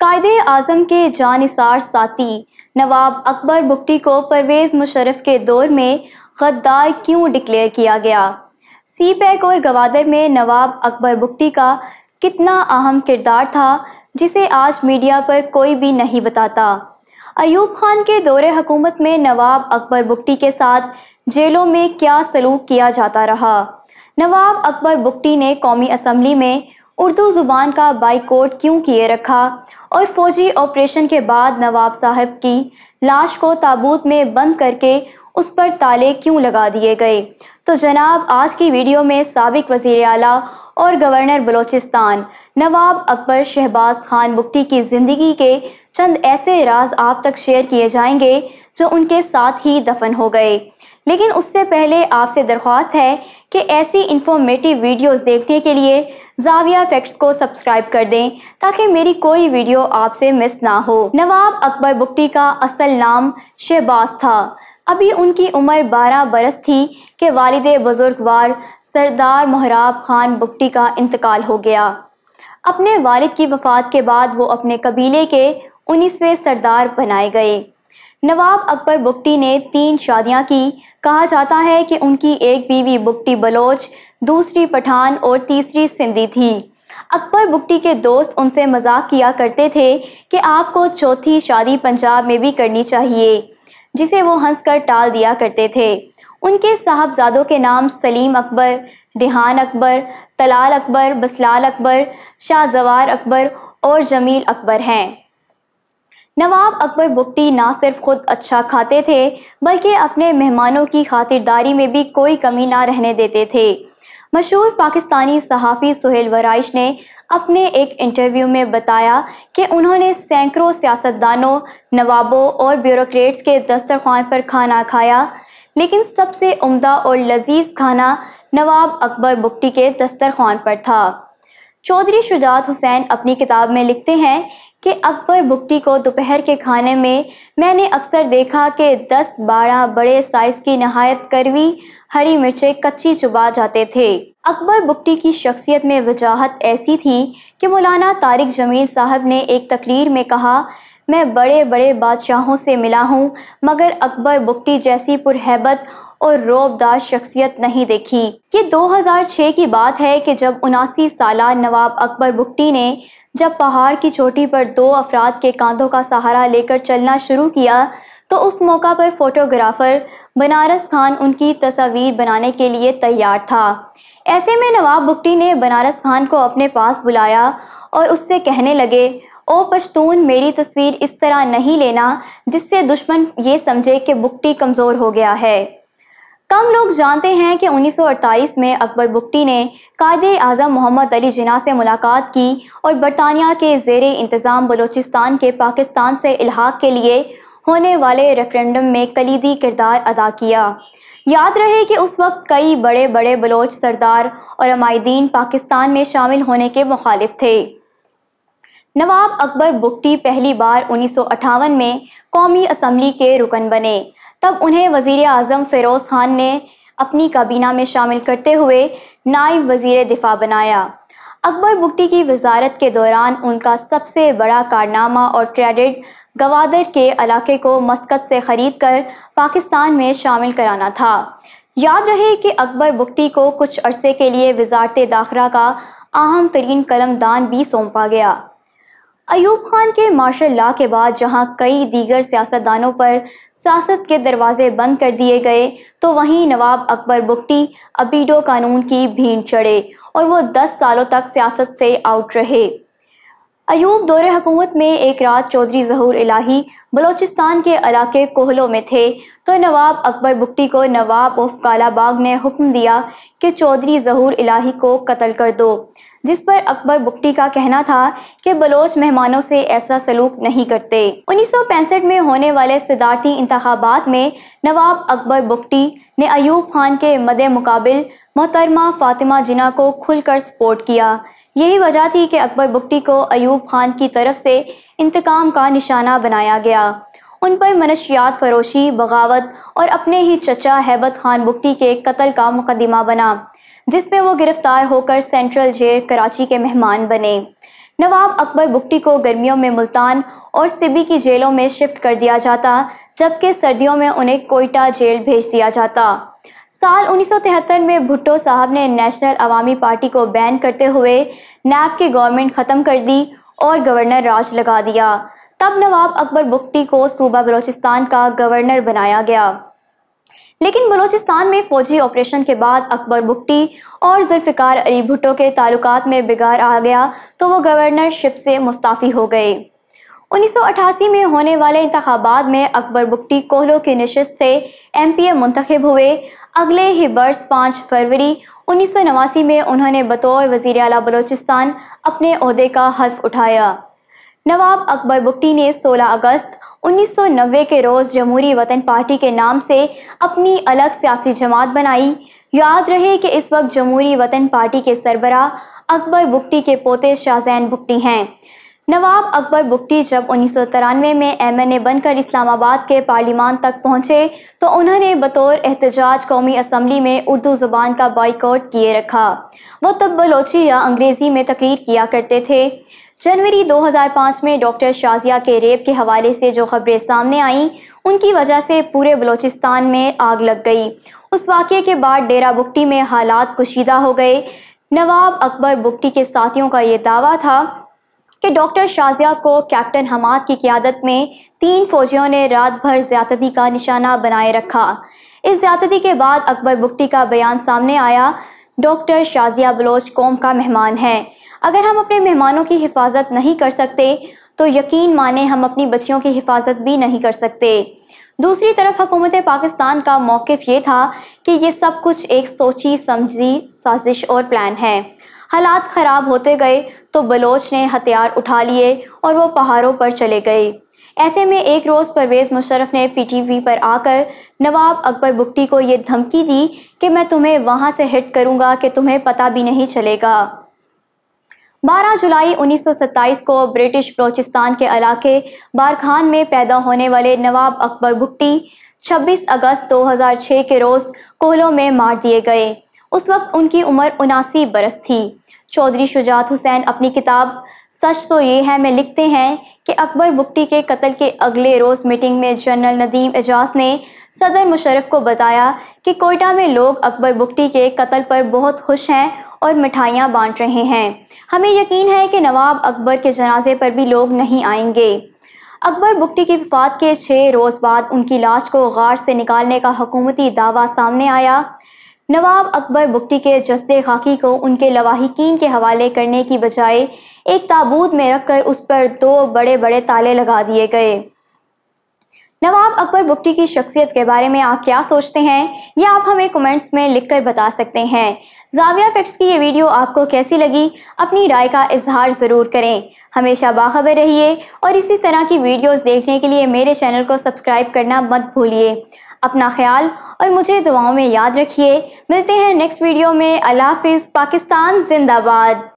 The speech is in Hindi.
कायद आजम के जानसार साथी नवाब अकबर बुगटी को परवेज़ मुशरफ के दौर में गद्दार क्यों डिक्लेयर किया गया सी पैक और गवादर में नवाब अकबर बुगटी का कितना अहम किरदार था जिसे आज मीडिया पर कोई भी नहीं बताता अयूब खान के दौरे हकूमत में नवाब अकबर बुगटी के साथ जेलों में क्या सलूक किया जाता रहा नवाब अकबर बुगटी ने कौमी असम्बली में उर्दू ज़ुबान का बाइकोट क्यों किए रखा और फौजी ऑपरेशन के बाद नवाब साहब की लाश को ताबूत में बंद करके उस पर ताले क्यों लगा दिए गए तो जनाब आज की वीडियो में सबक वजी अला और गवर्नर बलोचिस्तान नवाब अकबर शहबाज खान बुगटी की ज़िंदगी के चंद ऐसे राज आप तक शेयर किए जाएंगे जो उनके साथ ही दफन हो गए लेकिन उससे पहले आपसे दरख्वास्त है कि ऐसी इंफॉर्मेटिव वीडियोस देखने के लिए जाविया फैक्ट्स को सब्सक्राइब कर दें ताकि मेरी कोई वीडियो आपसे मिस ना हो नवाब अकबर बुट्टी का असल नाम शहबाज था अभी उनकी उम्र 12 बरस थी कि वालद बुज़ुर्गवार सरदार महराब खान बुट्टी का इंतकाल हो गया अपने वालिद की वफ़ात के बाद वो अपने कबीले के उन्नीसवें सरदार बनाए गए नवाब अकबर बुकटी ने तीन शादियां की कहा जाता है कि उनकी एक बीवी बुगटी बलोच दूसरी पठान और तीसरी सिंधी थी अकबर बुकटी के दोस्त उनसे मजाक किया करते थे कि आपको चौथी शादी पंजाब में भी करनी चाहिए जिसे वो हंसकर टाल दिया करते थे उनके साहबजादों के नाम सलीम अकबर डिहान अकबर तलाल अकबर बसलाल अकबर शाह जवार अकबर और जमील अकबर हैं नवाब अकबर बुट्टी ना सिर्फ खुद अच्छा खाते थे बल्कि अपने मेहमानों की खातिरदारी में भी कोई कमी ना रहने देते थे मशहूर पाकिस्तानी सहाफ़ी सुहेल वराइश ने अपने एक इंटरव्यू में बताया कि उन्होंने सैकड़ों सियासतदानों नवाबों और ब्यूरोट्स के दस्तरखान पर खाना खाया लेकिन सबसे उम्दा और लजीज खाना नवाब अकबर बुट्टी के दस्तरखान पर था चौधरी शुजात हुसैन अपनी किताब में लिखते हैं कि अकबर बुकटी को दोपहर के खाने में मैंने अक्सर देखा कि दस बारह बड़े साइज की नहायत करवी हरी मिर्चें कच्ची चुबा जाते थे अकबर बुकटी की शख्सियत में वजाहत ऐसी थी कि मौलाना तारिक जमील साहब ने एक तकरीर में कहा मैं बड़े बड़े बादशाहों से मिला हूँ मगर अकबर बुकटी जैसी पुरहबत और रोबदार शख्सियत नहीं देखी ये 2006 की बात है कि जब उनासी साल नवाब अकबर बुकटी ने जब पहाड़ की चोटी पर दो अफराद के कांधों का सहारा लेकर चलना शुरू किया तो उस मौका पर फोटोग्राफर बनारस खान उनकी तस्वीर बनाने के लिए तैयार था ऐसे में नवाब बुगटी ने बनारस खान को अपने पास बुलाया और उससे कहने लगे ओ पश्तून मेरी तस्वीर इस तरह नहीं लेना जिससे दुश्मन ये समझे कि बुकटी कमज़ोर हो गया है कम लोग जानते हैं कि 1948 में अकबर बुगटी ने कायद अजम मोहम्मद अली जिना से मुलाकात की और बरतानिया के जेर इंतज़ाम बलूचिस्तान के पाकिस्तान से इलाहा के लिए होने वाले रेफरेंडम में कलीदी किरदार अदा किया याद रहे कि उस वक्त कई बड़े बड़े बलोच सरदार और अमायदीन पाकिस्तान में शामिल होने के मुखालिफ थे नवाब अकबर बुगटी पहली बार उन्नीस में कौमी असम्बली के रुकन बने तब उन्हें वज़ी अजम फ़िरोज़ खान ने अपनी काबीना में शामिल करते हुए नायब वज़ी दिफा बनाया अकबर बुगटी की वजारत के दौरान उनका सबसे बड़ा कारनामा और क्रेडिट गवादर के इलाके को मस्कत से ख़रीद कर पाकिस्तान में शामिल कराना था याद रहे कि अकबर बुगटी को कुछ अरसे के लिए वजारत दाखिला का अहम तरीन कलमदान भी सौंपा गया अयूब खान के मार्शल ला के बाद जहां कई दीगर सियासतदानों पर सियासत के दरवाजे बंद कर दिए गए तो वहीं नवाब अकबर बुगटी अबीडो कानून की भीड़ चढ़े और वो दस सालों तक सियासत से आउट रहे अयूब दौरे हुकूमत में एक रात चौधरी जहूर इलाही बलोचिस्तान के इलाके कोहलों में थे तो नवाब अकबर बुगटी को नवाब ऑफ कालाबाग ने हुक्म दिया कि चौधरी जहूर इलाही को कत्ल कर दो जिस पर अकबर बुक्टी का कहना था कि बलोच मेहमानों से ऐसा सलूक नहीं करते 1965 में होने वाले सिदारती इंतबात में नवाब अकबर बुक्टी ने अयूब खान के मद मुकाबिल मोहतरमा फातिमा जिना को खुलकर सपोर्ट किया यही वजह थी कि अकबर बुक्टी को अयूब खान की तरफ से इंतकाम का निशाना बनाया गया उन पर मनशियात फरोशी बगावत और अपने ही चचा हैबत खान बुक्टी के कत्ल का मुकदमा बना जिसमें वो गिरफ्तार होकर सेंट्रल जेल कराची के मेहमान बने नवाब अकबर बुगटी को गर्मियों में मुल्तान और सिबी की जेलों में शिफ्ट कर दिया जाता जबकि सर्दियों में उन्हें कोयटा जेल भेज दिया जाता साल 1973 में भुट्टो साहब ने नेशनल अवामी पार्टी को बैन करते हुए नैब की गवर्नमेंट ख़त्म कर दी और गवर्नर राज लगा दिया तब नवाब अकबर बुगटी को सूबा बलोचिस्तान का गवर्नर बनाया गया लेकिन बलूचिस्तान में फौजी ऑपरेशन के बाद अकबर बुट्टी और जुल्फ़िकार अली भुट्टो के ताल्लुकात में बिगाड़ आ गया तो वो गवर्नरशिप से मुस्ताफ़ी हो गए 1988 में होने वाले इंतबात में अकबर बुट्टी कोहलो की नशस्त से एम पी ए मुंतखब हुए अगले ही बर्स पाँच फरवरी उन्नीस सौ नवासी में उन्होंने बतौर वजीर अला बलोचिस्तान अपने अहदे का हल्फ उठाया नवाब अकबर बुट्टी ने 16 अगस्त 1990 के रोज़ जमहूरी वतन पार्टी के नाम से अपनी अलग सियासी जमात बनाई याद रहे कि इस वक्त जमहूरी वतन पार्टी के सरबरा अकबर बुगटी के पोते शाहजैन बुट्टी हैं नवाब अकबर बुट्टी जब उन्नीस में एम एन ए बनकर इस्लामाबाद के पार्लिमान तक पहुंचे तो उन्होंने बतौर एहतजाज कौमी असम्बली में उर्दू ज़ुबान का बॉयकॉट किए रखा वो तब बलोची या अंग्रेज़ी में तकरीर किया करते थे जनवरी 2005 में डॉक्टर शाजिया के रेप के हवाले से जो खबरें सामने आईं उनकी वजह से पूरे बलूचिस्तान में आग लग गई उस वाक़े के बाद डेरा बुगटी में हालात कुशीदा हो गए नवाब अकबर बुगटी के साथियों का ये दावा था कि डॉक्टर शाजिया को कैप्टन हमाद की क्यादत में तीन फौजियों ने रात भर ज्यादती का निशाना बनाए रखा इस ज्यादती के बाद अकबर बुगटी का बयान सामने आया डॉक्टर शाजिया बलोच कौम का मेहमान है अगर हम अपने मेहमानों की हिफाजत नहीं कर सकते तो यकीन माने हम अपनी बच्चियों की हिफाजत भी नहीं कर सकते दूसरी तरफ हुकूमत पाकिस्तान का मौक़ ये था कि ये सब कुछ एक सोची समझी साजिश और प्लान है हालात ख़राब होते गए तो बलोच ने हथियार उठा लिए और वो पहाड़ों पर चले गए ऐसे में एक रोज़ परवेज़ मुशरफ ने पीटीवी पर आकर नवाब अकबर बुट्टी को ये धमकी दी कि मैं तुम्हें वहाँ से हिट करूँगा कि तुम्हें पता भी नहीं चलेगा 12 जुलाई 1927 को ब्रिटिश बलोचिस्तान के इलाके बारखान में पैदा होने वाले नवाब अकबर भुट्टी 26 अगस्त 2006 के रोज़ कोहलों में मार दिए गए उस वक्त उनकी उम्र उनासी बरस थी चौधरी शुजात हुसैन अपनी किताब सच तो ये है में लिखते हैं कि अकबर बुगटी के कत्ल के अगले रोज़ मीटिंग में जनरल नदीम एजाज ने सदर मुशरफ को बताया कि कोयटा में लोग अकबर बुगटी के कत्ल पर बहुत खुश हैं और मिठाइयाँ बांट रहे हैं हमें यकीन है कि नवाब अकबर के जनाजे पर भी लोग नहीं आएंगे अकबर बुकटी की वफात के छः रोज़ बाद उनकी लाश को गार से निकालने का हकूमती दावा सामने आया नवाब अकबर बुकटी के जस्ते खाकी को उनके लवाहिकीन के हवाले करने की बजाय एक ताबूत में रखकर उस पर दो बड़े बड़े ताले लगा दिए गए नवाब अकबर बुगटी की शख्सियत के बारे में आप क्या सोचते हैं ये आप हमें कमेंट्स में लिखकर बता सकते हैं जाविया फैक्ट्स की ये वीडियो आपको कैसी लगी अपनी राय का इजहार ज़रूर करें हमेशा बाखबर रहिए और इसी तरह की वीडियोस देखने के लिए मेरे चैनल को सब्सक्राइब करना मत भूलिए अपना ख्याल और मुझे दुआओं में याद रखिए मिलते हैं नेक्स्ट वीडियो में अल्लाह हाफिज़ पाकिस्तान जिंदाबाद